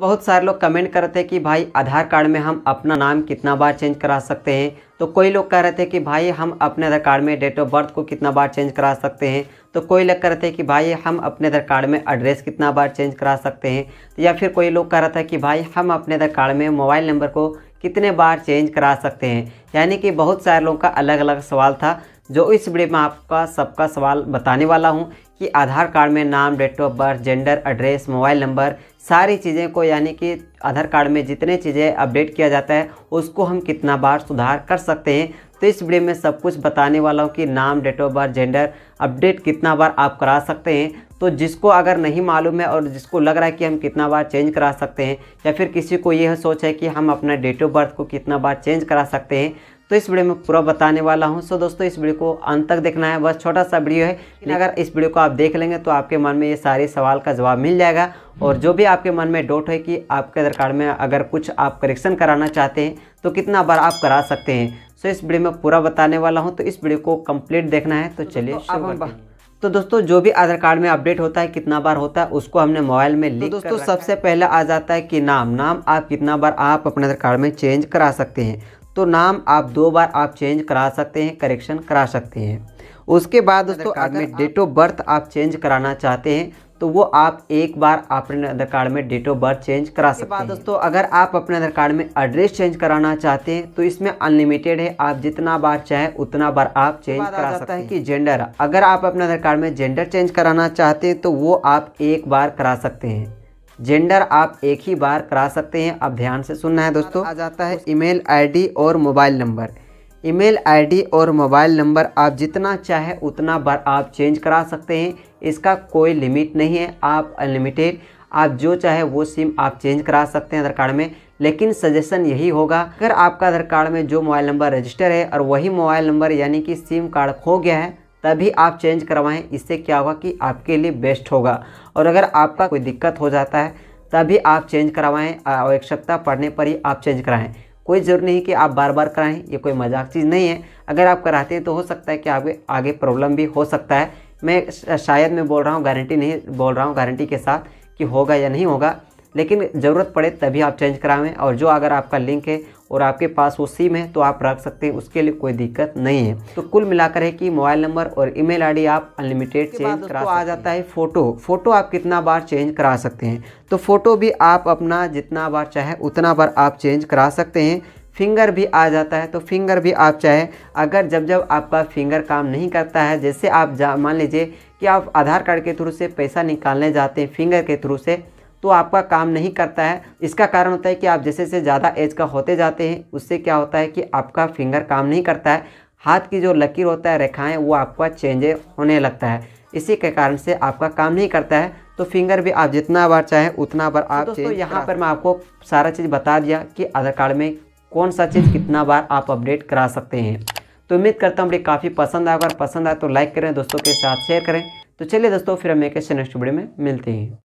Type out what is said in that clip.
बहुत सारे लोग कमेंट कर रहे थे कि भाई आधार कार्ड में हम अपना नाम कितना बार चेंज करा सकते हैं तो कोई लोग कह रहे थे कि भाई हम अपने आधार कार्ड में डेट ऑफ बर्थ को कितना बार चेंज करा सकते हैं तो कोई लोग कह रहे थे कि भाई हम अपने आधार कार्ड में एड्रेस कितना बार चेंज करा सकते हैं तो या फिर कोई लोग कह रहा था कि भाई हम अपने आधार कार्ड में मोबाइल नंबर को कितने बार चेंज करा सकते हैं यानी कि बहुत सारे लोगों का अलग अलग सवाल था जो इस वीडियो में आपका सबका सवाल बताने वाला हूँ कि आधार कार्ड में नाम date of birth gender address mobile number सारी चीज़ें को यानी कि आधार कार्ड में जितने चीज़ें अपडेट किया जाता है उसको हम कितना बार सुधार कर सकते हैं तो इस वीडियो में सब कुछ बताने वाला हूँ कि नाम date of birth gender update कितना बार आप करा सकते हैं तो जिसको अगर नहीं मालूम है और जिसको लग रहा है कि हम कितना बार चेंज करा सकते हैं या फिर किसी को यह सोच है कि हम अपना डेट ऑफ बर्थ को कितना बार चेंज करा सकते हैं तो इस वीडियो में पूरा बताने वाला हूँ सो दोस्तों इस वीडियो को अंत तक देखना है बस छोटा सा वीडियो है लेकिन अगर इस वीडियो को आप देख लेंगे तो आपके मन में ये सारे सवाल का जवाब मिल जाएगा और जो भी आपके मन में डाउट है कि आपके आधार कार्ड में अगर कुछ आप करेक्शन कराना चाहते हैं तो कितना बार आप करा सकते हैं सो इस वीडियो में पूरा बताने वाला हूँ तो इस वीडियो को कम्प्लीट देखना है तो, तो चलिए तो दोस्तों जो भी आधार कार्ड में अपडेट होता है कितना बार होता है उसको हमने मोबाइल में लिख तो दोस्तों सबसे पहले आ जाता है कि नाम नाम आप कितना बार आप अपने आधार कार्ड में चेंज करा सकते हैं तो नाम आप दो बार आप चेंज करा सकते हैं करेक्शन करा सकते हैं उसके बाद दोस्तों अगर डेट ऑफ बर्थ आप चेंज कराना चाहते हैं तो वो आप एक बार अपने आधार कार्ड में डेट ऑफ बर्थ चेंज करा सकते हैं दोस्तों अगर आप अपने आधार कार्ड में एड्रेस चेंज कराना चाहते हैं तो इसमें अनलिमिटेड है आप जितना बार चाहे उतना बार आप चेंज करा सकते हैं कि जेंडर अगर आप अपने आधार कार्ड में जेंडर चेंज कराना चाहते हैं तो वो आप एक बार करा सकते हैं जेंडर आप एक ही बार करा सकते हैं आप ध्यान से सुनना है दोस्तों आ जाता है ईमेल आईडी और मोबाइल नंबर ईमेल आईडी और मोबाइल नंबर आप जितना चाहे उतना बार आप चेंज करा सकते हैं इसका कोई लिमिट नहीं है आप अनलिमिटेड आप जो चाहे वो सिम आप चेंज करा सकते हैं आधार कार्ड में लेकिन सजेशन यही होगा अगर आपका आधार कार्ड में जो मोबाइल नंबर रजिस्टर है और वही मोबाइल नंबर यानी कि सिम कार्ड खो गया है तभी आप चेंज करवाएं इससे क्या होगा कि आपके लिए बेस्ट होगा और अगर आपका कोई दिक्कत हो जाता है तभी आप चेंज करवाएं आवश्यकता पड़ने पर ही आप चेंज कराएं कोई ज़रूरी नहीं कि आप बार बार कराएं ये कोई मजाक चीज़ नहीं है अगर आप कराते हैं तो हो सकता है कि आगे आगे प्रॉब्लम भी हो सकता है मैं शायद मैं बोल रहा हूँ गारंटी नहीं बोल रहा हूँ गारंटी के साथ कि होगा या नहीं होगा लेकिन ज़रूरत पड़े तभी आप चेंज कराएं और जो अगर आपका लिंक है और आपके पास वो सिम है तो आप रख सकते हैं उसके लिए कोई दिक्कत नहीं है तो कुल मिलाकर है कि मोबाइल नंबर और ईमेल आईडी आप अनलिमिटेड चेंज करा आ जाता है फ़ोटो फ़ोटो आप कितना बार चेंज करा सकते हैं तो फ़ोटो भी आप अपना जितना बार चाहे उतना बार आप चेंज करा सकते हैं फिंगर भी आ जाता है तो फिंगर भी आप चाहे अगर जब जब आपका फिंगर काम नहीं करता है जैसे आप मान लीजिए कि आप आधार कार्ड के थ्रू से पैसा निकालने जाते हैं फिंगर के थ्रू से तो आपका काम नहीं करता है इसका कारण होता है कि आप जैसे जैसे ज़्यादा एज का होते जाते हैं उससे क्या होता है कि आपका फिंगर काम नहीं करता है हाथ की जो लकीर होता है रेखाएँ वो आपका चेंज होने लगता है इसी के कारण से आपका काम नहीं करता है तो फिंगर भी आप जितना बार चाहें उतना बार आप तो यहाँ पर मैं आपको सारा चीज़ बता दिया कि आधार कार्ड में कौन सा चीज़ कितना बार आप अपडेट करा सकते हैं तो उम्मीद करता हूँ वीडियो काफ़ी पसंद आया अगर पसंद आए तो लाइक करें दोस्तों के साथ शेयर करें तो चलिए दोस्तों फिर हम एक नेक्स्ट वीडियो में मिलते हैं